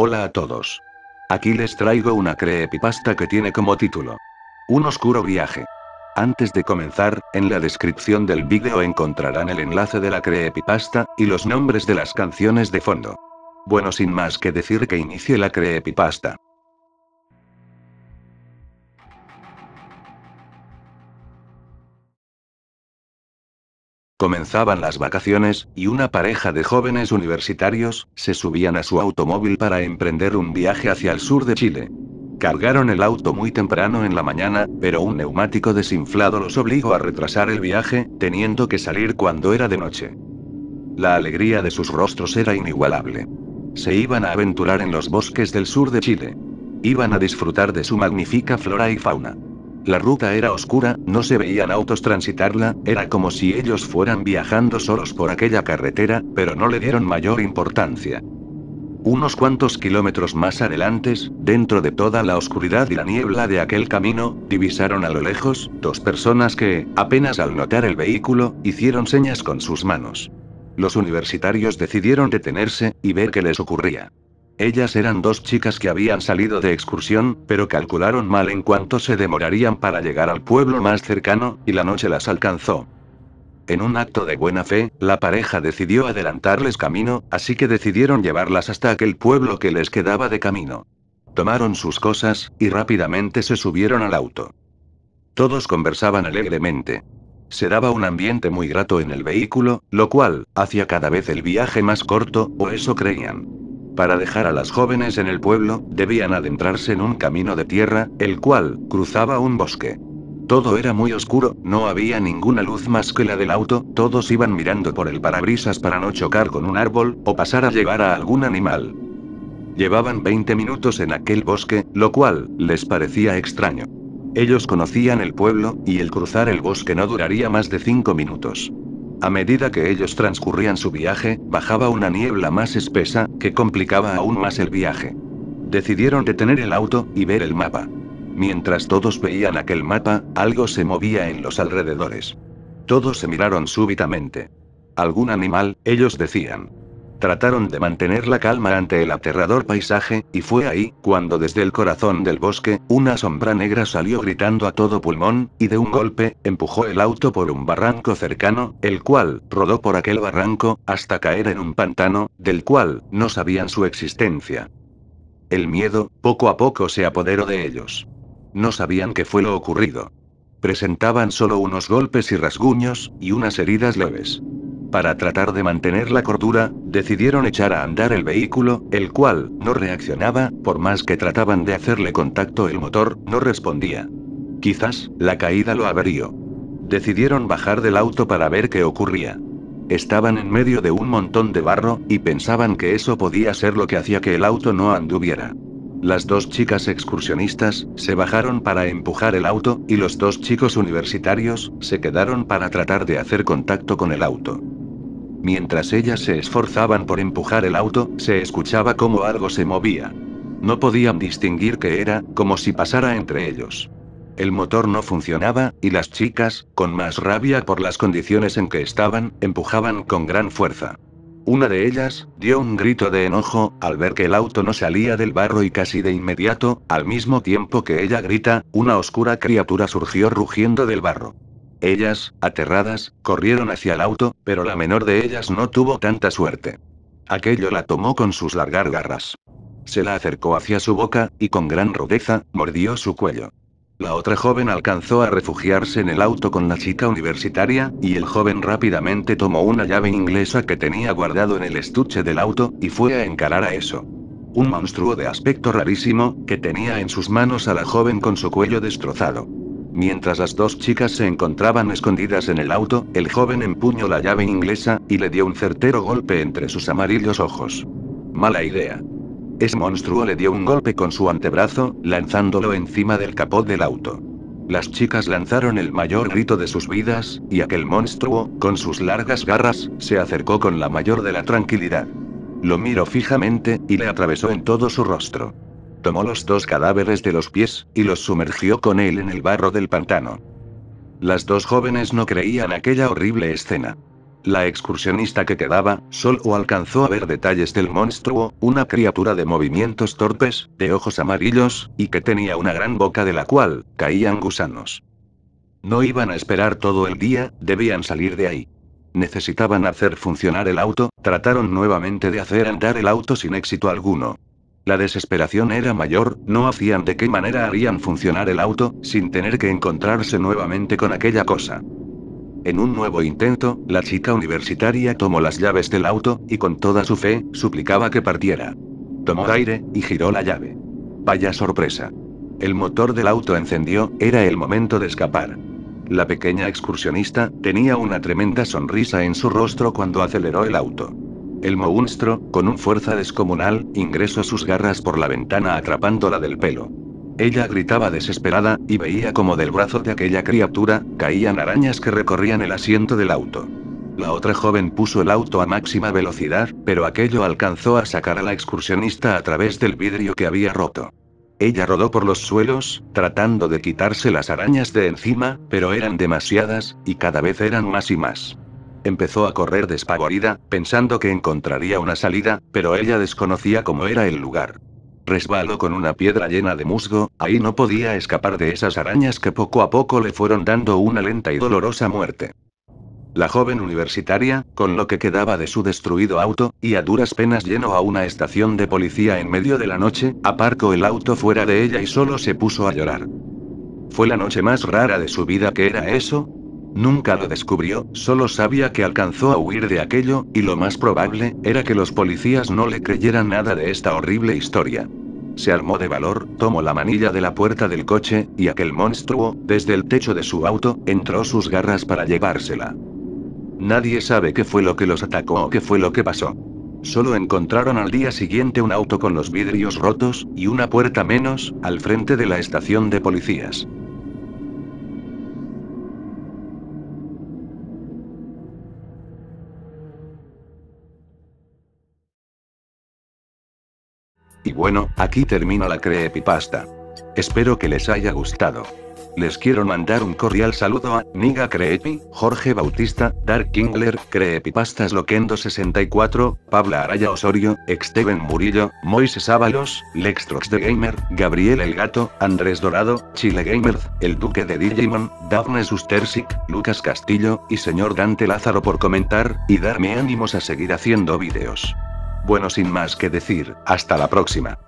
Hola a todos. Aquí les traigo una creepypasta que tiene como título. Un oscuro viaje. Antes de comenzar, en la descripción del vídeo encontrarán el enlace de la creepypasta, y los nombres de las canciones de fondo. Bueno sin más que decir que inicie la creepypasta. Comenzaban las vacaciones, y una pareja de jóvenes universitarios, se subían a su automóvil para emprender un viaje hacia el sur de Chile. Cargaron el auto muy temprano en la mañana, pero un neumático desinflado los obligó a retrasar el viaje, teniendo que salir cuando era de noche. La alegría de sus rostros era inigualable. Se iban a aventurar en los bosques del sur de Chile. Iban a disfrutar de su magnífica flora y fauna. La ruta era oscura, no se veían autos transitarla, era como si ellos fueran viajando solos por aquella carretera, pero no le dieron mayor importancia. Unos cuantos kilómetros más adelante, dentro de toda la oscuridad y la niebla de aquel camino, divisaron a lo lejos, dos personas que, apenas al notar el vehículo, hicieron señas con sus manos. Los universitarios decidieron detenerse, y ver qué les ocurría. Ellas eran dos chicas que habían salido de excursión, pero calcularon mal en cuánto se demorarían para llegar al pueblo más cercano, y la noche las alcanzó. En un acto de buena fe, la pareja decidió adelantarles camino, así que decidieron llevarlas hasta aquel pueblo que les quedaba de camino. Tomaron sus cosas, y rápidamente se subieron al auto. Todos conversaban alegremente. Se daba un ambiente muy grato en el vehículo, lo cual, hacía cada vez el viaje más corto, o eso creían. Para dejar a las jóvenes en el pueblo, debían adentrarse en un camino de tierra, el cual cruzaba un bosque. Todo era muy oscuro, no había ninguna luz más que la del auto, todos iban mirando por el parabrisas para no chocar con un árbol, o pasar a llevar a algún animal. Llevaban 20 minutos en aquel bosque, lo cual les parecía extraño. Ellos conocían el pueblo, y el cruzar el bosque no duraría más de 5 minutos. A medida que ellos transcurrían su viaje, bajaba una niebla más espesa, que complicaba aún más el viaje. Decidieron detener el auto, y ver el mapa. Mientras todos veían aquel mapa, algo se movía en los alrededores. Todos se miraron súbitamente. Algún animal, ellos decían. Trataron de mantener la calma ante el aterrador paisaje, y fue ahí, cuando desde el corazón del bosque, una sombra negra salió gritando a todo pulmón, y de un golpe, empujó el auto por un barranco cercano, el cual, rodó por aquel barranco, hasta caer en un pantano, del cual, no sabían su existencia. El miedo, poco a poco se apoderó de ellos. No sabían qué fue lo ocurrido. Presentaban solo unos golpes y rasguños, y unas heridas leves. Para tratar de mantener la cordura, decidieron echar a andar el vehículo, el cual, no reaccionaba, por más que trataban de hacerle contacto el motor, no respondía. Quizás, la caída lo abrió. Decidieron bajar del auto para ver qué ocurría. Estaban en medio de un montón de barro, y pensaban que eso podía ser lo que hacía que el auto no anduviera. Las dos chicas excursionistas se bajaron para empujar el auto, y los dos chicos universitarios se quedaron para tratar de hacer contacto con el auto. Mientras ellas se esforzaban por empujar el auto, se escuchaba como algo se movía. No podían distinguir qué era, como si pasara entre ellos. El motor no funcionaba, y las chicas, con más rabia por las condiciones en que estaban, empujaban con gran fuerza. Una de ellas, dio un grito de enojo, al ver que el auto no salía del barro y casi de inmediato, al mismo tiempo que ella grita, una oscura criatura surgió rugiendo del barro. Ellas, aterradas, corrieron hacia el auto, pero la menor de ellas no tuvo tanta suerte. Aquello la tomó con sus largas garras. Se la acercó hacia su boca, y con gran rudeza, mordió su cuello. La otra joven alcanzó a refugiarse en el auto con la chica universitaria, y el joven rápidamente tomó una llave inglesa que tenía guardado en el estuche del auto, y fue a encarar a eso. Un monstruo de aspecto rarísimo, que tenía en sus manos a la joven con su cuello destrozado. Mientras las dos chicas se encontraban escondidas en el auto, el joven empuñó la llave inglesa, y le dio un certero golpe entre sus amarillos ojos. Mala idea. Ese monstruo le dio un golpe con su antebrazo, lanzándolo encima del capó del auto. Las chicas lanzaron el mayor grito de sus vidas, y aquel monstruo, con sus largas garras, se acercó con la mayor de la tranquilidad. Lo miró fijamente, y le atravesó en todo su rostro. Tomó los dos cadáveres de los pies, y los sumergió con él en el barro del pantano. Las dos jóvenes no creían aquella horrible escena. La excursionista que quedaba, solo alcanzó a ver detalles del monstruo, una criatura de movimientos torpes, de ojos amarillos, y que tenía una gran boca de la cual caían gusanos. No iban a esperar todo el día, debían salir de ahí. Necesitaban hacer funcionar el auto, trataron nuevamente de hacer andar el auto sin éxito alguno. La desesperación era mayor, no hacían de qué manera harían funcionar el auto, sin tener que encontrarse nuevamente con aquella cosa. En un nuevo intento, la chica universitaria tomó las llaves del auto, y con toda su fe, suplicaba que partiera. Tomó aire, y giró la llave. Vaya sorpresa. El motor del auto encendió, era el momento de escapar. La pequeña excursionista tenía una tremenda sonrisa en su rostro cuando aceleró el auto. El monstruo, con un fuerza descomunal, ingresó sus garras por la ventana atrapándola del pelo. Ella gritaba desesperada, y veía como del brazo de aquella criatura, caían arañas que recorrían el asiento del auto. La otra joven puso el auto a máxima velocidad, pero aquello alcanzó a sacar a la excursionista a través del vidrio que había roto. Ella rodó por los suelos, tratando de quitarse las arañas de encima, pero eran demasiadas, y cada vez eran más y más. Empezó a correr despavorida, pensando que encontraría una salida, pero ella desconocía cómo era el lugar. Resbaló con una piedra llena de musgo, ahí no podía escapar de esas arañas que poco a poco le fueron dando una lenta y dolorosa muerte. La joven universitaria, con lo que quedaba de su destruido auto, y a duras penas llenó a una estación de policía en medio de la noche, aparcó el auto fuera de ella y solo se puso a llorar. Fue la noche más rara de su vida que era eso, Nunca lo descubrió, solo sabía que alcanzó a huir de aquello, y lo más probable, era que los policías no le creyeran nada de esta horrible historia. Se armó de valor, tomó la manilla de la puerta del coche, y aquel monstruo, desde el techo de su auto, entró sus garras para llevársela. Nadie sabe qué fue lo que los atacó o qué fue lo que pasó. Solo encontraron al día siguiente un auto con los vidrios rotos, y una puerta menos, al frente de la estación de policías. Y bueno, aquí termina la creepypasta. Espero que les haya gustado. Les quiero mandar un cordial saludo a Niga Creepy, Jorge Bautista, Dark Kingler, Creepypastas Loquendo64, Pabla Araya Osorio, Exteven Murillo, Moises Ábalos, Lextrox de Gamer, Gabriel El Gato, Andrés Dorado, Chile Gamers, El Duque de Digimon, Daphne Sustersic, Lucas Castillo, y señor Dante Lázaro por comentar, y darme ánimos a seguir haciendo vídeos. Bueno, sin más que decir, hasta la próxima.